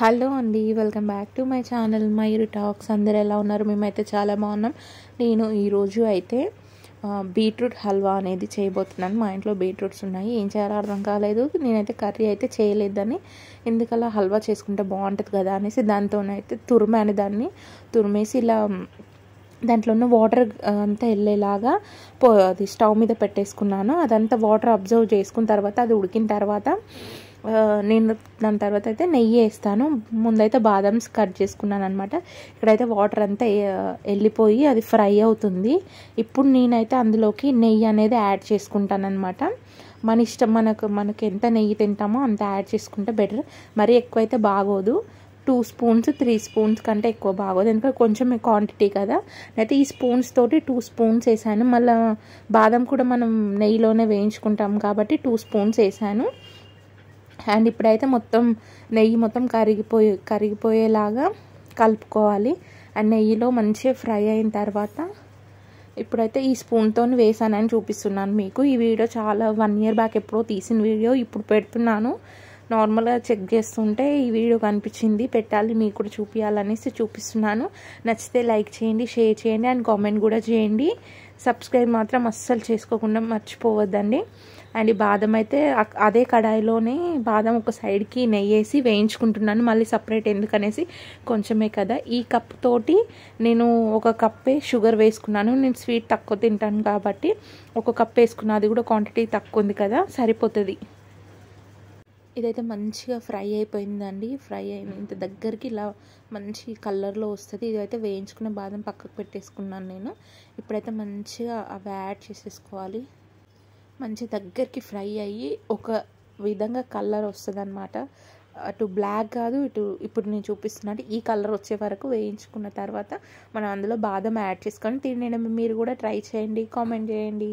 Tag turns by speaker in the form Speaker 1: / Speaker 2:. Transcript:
Speaker 1: hello అండి welcome back to my channel మైరు talks అందరు ఎలా ఉన్నారు మేమైతే చాలా బాగున్నాం నేను ఈరోజు అయితే బీట్రూట్ హల్వా అనేది చేయబోతున్నాను మా ఇంట్లో బీట్రూట్స్ ఉన్నాయి ఏం చేయాలో అర్థం కాలేదు నేనైతే కర్రీ అయితే చేయలేదని ఎందుకలా హల్వా చేసుకుంటే బాగుంటుంది కదా అనేసి దాంతోనైతే తురిమాను దాన్ని తురిమేసి ఇలా దాంట్లో ఉన్న వాటర్ అంతా వెళ్ళేలాగా పో అది స్టవ్ మీద పెట్టేసుకున్నాను అదంతా వాటర్ అబ్జర్వ్ చేసుకున్న తర్వాత అది ఉడికిన తర్వాత నేను దాని తర్వాత అయితే నెయ్యి వేస్తాను ముందైతే బాదమ్స్ కట్ చేసుకున్నాను అనమాట ఇక్కడైతే వాటర్ అంతా వెళ్ళిపోయి అది ఫ్రై అవుతుంది ఇప్పుడు నేనైతే అందులోకి నెయ్యి అనేది యాడ్ అనమాట మన ఇష్టం మనకు మనకి ఎంత నెయ్యి తింటామో అంత యాడ్ చేసుకుంటే బెటర్ మరీ ఎక్కువైతే బాగోదు టూ స్పూన్స్ త్రీ స్పూన్స్ కంటే ఎక్కువ బాగోదు ఎందుకంటే కొంచెం క్వాంటిటీ కదా అయితే ఈ స్పూన్స్ తోటి టూ స్పూన్స్ వేసాను మళ్ళీ బాదం కూడా మనం నెయ్యిలోనే వేయించుకుంటాం కాబట్టి టూ స్పూన్స్ వేసాను అండ్ ఇప్పుడైతే మొత్తం నెయ్యి మొత్తం కరిగిపోయి కరిగిపోయేలాగా కలుపుకోవాలి అండ్ నెయ్యిలో మంచిగా ఫ్రై అయిన తర్వాత ఇప్పుడైతే ఈ స్పూన్తో వేసానని చూపిస్తున్నాను మీకు ఈ వీడియో చాలా వన్ ఇయర్ బ్యాక్ ఎప్పుడో తీసిన వీడియో ఇప్పుడు పెడుతున్నాను నార్మల్గా చెక్ చేస్తుంటే ఈ వీడియో కనిపించింది పెట్టాలి మీకు కూడా చూపించాలనేసి చూపిస్తున్నాను నచ్చితే లైక్ చేయండి షేర్ చేయండి అండ్ కామెంట్ కూడా చేయండి సబ్స్క్రైబ్ మాత్రం అస్సలు చేసుకోకుండా మర్చిపోవద్దండి అండ్ ఈ బాదం అయితే అదే కడాయిలోనే బాదం ఒక సైడ్కి నెయ్యి వేసి వేయించుకుంటున్నాను మళ్ళీ సపరేట్ ఎందుకనేసి కొంచెమే కదా ఈ కప్ తోటి నేను ఒక కప్పే షుగర్ వేసుకున్నాను నేను స్వీట్ తక్కువ తింటాను కాబట్టి ఒక కప్ వేసుకున్నా అది కూడా క్వాంటిటీ తక్కువ ఉంది కదా సరిపోతుంది ఇదైతే మంచిగా ఫ్రై అయిపోయిందండి ఫ్రై అయిన ఇంత దగ్గరికి ఇలా మంచి కలర్లో వస్తుంది ఇదైతే వేయించుకున్న బాదం పక్కకు పెట్టేసుకున్నాను నేను ఇప్పుడైతే మంచిగా అవి యాడ్ చేసేసుకోవాలి మంచి దగ్గరికి ఫ్రై అయ్యి ఒక విధంగా కలర్ వస్తుంది అనమాట అటు బ్లాక్ కాదు ఇటు ఇప్పుడు నేను చూపిస్తున్నాడు ఈ కలర్ వచ్చే వరకు వేయించుకున్న తర్వాత మనం అందులో బాదం యాడ్ చేసుకొని తినడం మీరు కూడా ట్రై చేయండి కామెంట్ చేయండి